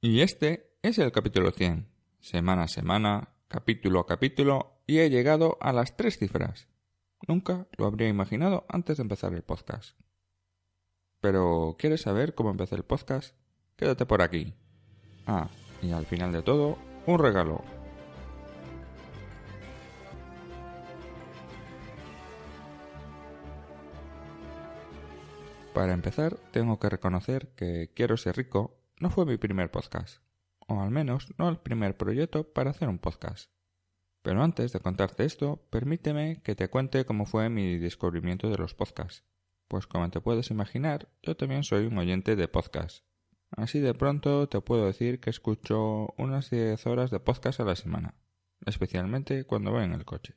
Y este es el capítulo 100. Semana a semana, capítulo a capítulo, y he llegado a las tres cifras. Nunca lo habría imaginado antes de empezar el podcast. Pero, ¿quieres saber cómo empecé el podcast? Quédate por aquí. Ah, y al final de todo, un regalo. Para empezar, tengo que reconocer que quiero ser rico no fue mi primer podcast, o al menos no el primer proyecto para hacer un podcast. Pero antes de contarte esto, permíteme que te cuente cómo fue mi descubrimiento de los podcasts. Pues como te puedes imaginar, yo también soy un oyente de podcasts. Así de pronto te puedo decir que escucho unas 10 horas de podcast a la semana, especialmente cuando voy en el coche,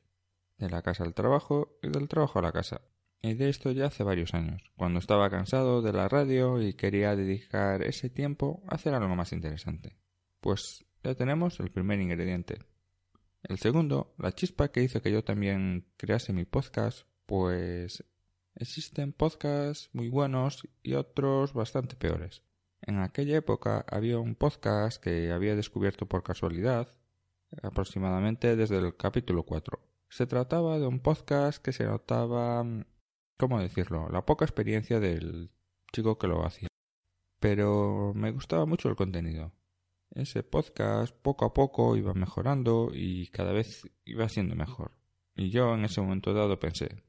de la casa al trabajo y del trabajo a la casa. Y de esto ya hace varios años, cuando estaba cansado de la radio y quería dedicar ese tiempo a hacer algo más interesante. Pues ya tenemos el primer ingrediente. El segundo, la chispa que hizo que yo también crease mi podcast, pues existen podcasts muy buenos y otros bastante peores. En aquella época había un podcast que había descubierto por casualidad, aproximadamente desde el capítulo 4. Se trataba de un podcast que se notaba mm, ¿cómo decirlo? La poca experiencia del chico que lo hacía. Pero me gustaba mucho el contenido. Ese podcast poco a poco iba mejorando y cada vez iba siendo mejor. Y yo en ese momento dado pensé,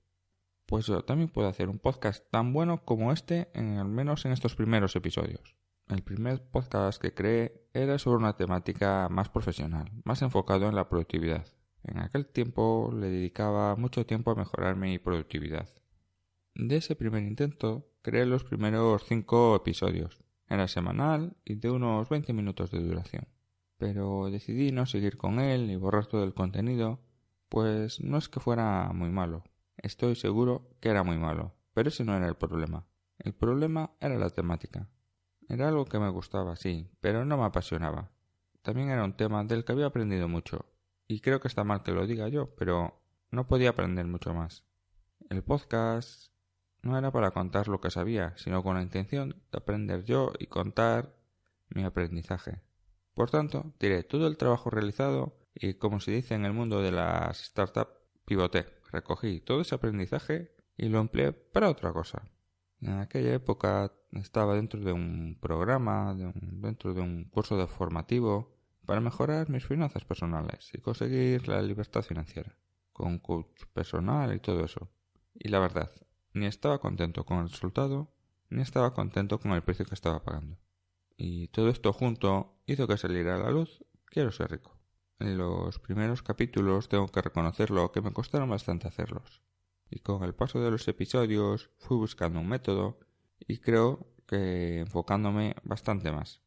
pues yo también puedo hacer un podcast tan bueno como este, al menos en estos primeros episodios. El primer podcast que creé era sobre una temática más profesional, más enfocado en la productividad. En aquel tiempo le dedicaba mucho tiempo a mejorar mi productividad. De ese primer intento creé los primeros cinco episodios. Era semanal y de unos 20 minutos de duración. Pero decidí no seguir con él y borrar todo el contenido, pues no es que fuera muy malo. Estoy seguro que era muy malo, pero ese no era el problema. El problema era la temática. Era algo que me gustaba, sí, pero no me apasionaba. También era un tema del que había aprendido mucho, y creo que está mal que lo diga yo, pero no podía aprender mucho más. El podcast no era para contar lo que sabía, sino con la intención de aprender yo y contar mi aprendizaje. Por tanto, tiré todo el trabajo realizado y, como se dice en el mundo de las startups, pivoté, recogí todo ese aprendizaje y lo empleé para otra cosa. En aquella época estaba dentro de un programa, dentro de un curso de formativo para mejorar mis finanzas personales y conseguir la libertad financiera, con coach personal y todo eso. Y la verdad, ni estaba contento con el resultado, ni estaba contento con el precio que estaba pagando. Y todo esto junto hizo que saliera a la luz Quiero ser rico. En Los primeros capítulos, tengo que reconocerlo, que me costaron bastante hacerlos. Y con el paso de los episodios fui buscando un método y creo que enfocándome bastante más.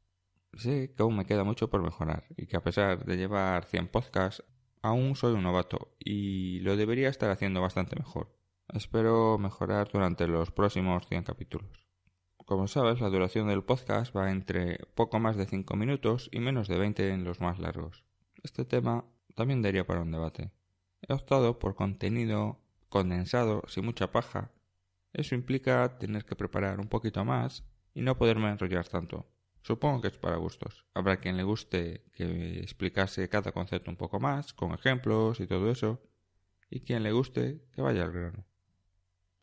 Sé que aún me queda mucho por mejorar y que a pesar de llevar 100 podcasts, aún soy un novato y lo debería estar haciendo bastante mejor. Espero mejorar durante los próximos 100 capítulos. Como sabes, la duración del podcast va entre poco más de 5 minutos y menos de 20 en los más largos. Este tema también daría para un debate. He optado por contenido condensado, sin mucha paja. Eso implica tener que preparar un poquito más y no poderme enrollar tanto. Supongo que es para gustos. Habrá quien le guste que explicase cada concepto un poco más, con ejemplos y todo eso, y quien le guste que vaya al grano.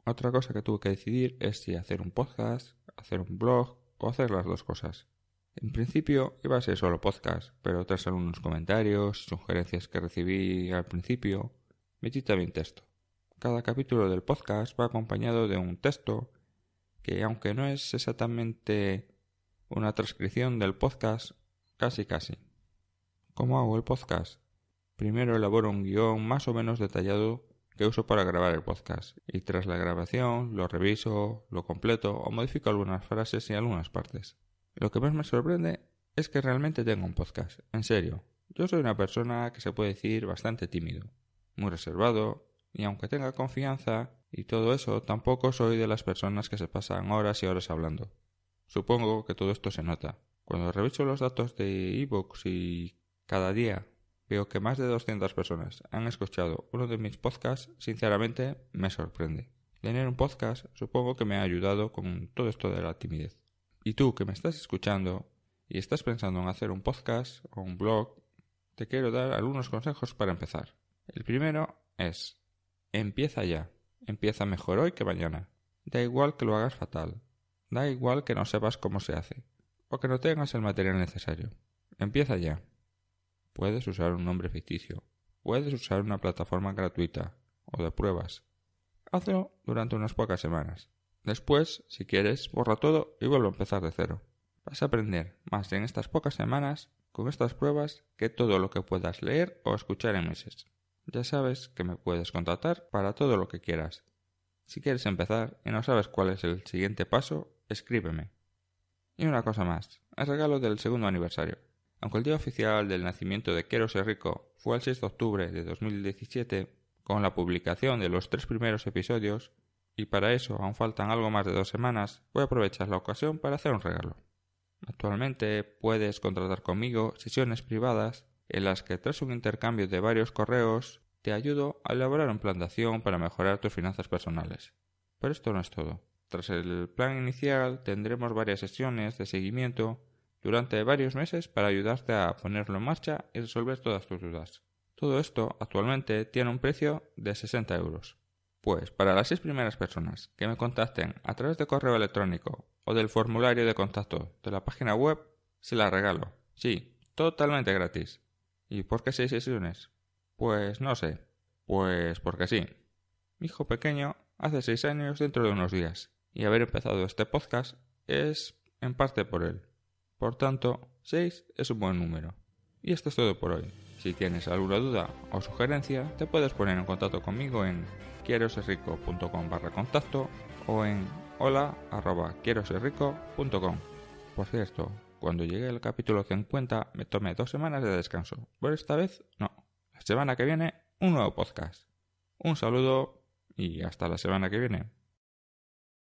Otra cosa que tuve que decidir es si hacer un podcast, hacer un blog o hacer las dos cosas. En principio iba a ser solo podcast, pero tras algunos comentarios, sugerencias que recibí al principio, metí también texto. Cada capítulo del podcast va acompañado de un texto que, aunque no es exactamente una transcripción del podcast, casi casi. ¿Cómo hago el podcast? Primero elaboro un guión más o menos detallado que uso para grabar el podcast y tras la grabación lo reviso, lo completo o modifico algunas frases y algunas partes. Lo que más me sorprende es que realmente tengo un podcast, en serio. Yo soy una persona que se puede decir bastante tímido, muy reservado y aunque tenga confianza y todo eso, tampoco soy de las personas que se pasan horas y horas hablando. Supongo que todo esto se nota. Cuando reviso los datos de ebooks y cada día que más de 200 personas han escuchado uno de mis podcasts, sinceramente me sorprende. Tener un podcast supongo que me ha ayudado con todo esto de la timidez. Y tú que me estás escuchando y estás pensando en hacer un podcast o un blog, te quiero dar algunos consejos para empezar. El primero es, empieza ya, empieza mejor hoy que mañana. Da igual que lo hagas fatal, da igual que no sepas cómo se hace, o que no tengas el material necesario. Empieza ya. Puedes usar un nombre ficticio. Puedes usar una plataforma gratuita o de pruebas. Hazlo durante unas pocas semanas. Después, si quieres, borra todo y vuelve a empezar de cero. Vas a aprender más en estas pocas semanas con estas pruebas que todo lo que puedas leer o escuchar en meses. Ya sabes que me puedes contratar para todo lo que quieras. Si quieres empezar y no sabes cuál es el siguiente paso, escríbeme. Y una cosa más, el regalo del segundo aniversario. Aunque el día oficial del nacimiento de Quiero ser rico fue el 6 de octubre de 2017, con la publicación de los tres primeros episodios, y para eso aún faltan algo más de dos semanas, voy a aprovechar la ocasión para hacer un regalo. Actualmente puedes contratar conmigo sesiones privadas en las que tras un intercambio de varios correos te ayudo a elaborar un plan de acción para mejorar tus finanzas personales. Pero esto no es todo. Tras el plan inicial tendremos varias sesiones de seguimiento durante varios meses para ayudarte a ponerlo en marcha y resolver todas tus dudas. Todo esto actualmente tiene un precio de 60 euros. Pues para las seis primeras personas que me contacten a través de correo electrónico o del formulario de contacto de la página web, se la regalo. Sí, totalmente gratis. ¿Y por qué seis sesiones? Pues no sé. Pues porque sí. Mi hijo pequeño hace seis años dentro de unos días, y haber empezado este podcast es en parte por él. Por tanto, 6 es un buen número. Y esto es todo por hoy. Si tienes alguna duda o sugerencia, te puedes poner en contacto conmigo en quieroserrico.com barra contacto o en hola arroba rico.com Por cierto, cuando llegue el capítulo 50 me tomé dos semanas de descanso, pero esta vez no. La semana que viene, un nuevo podcast. Un saludo y hasta la semana que viene.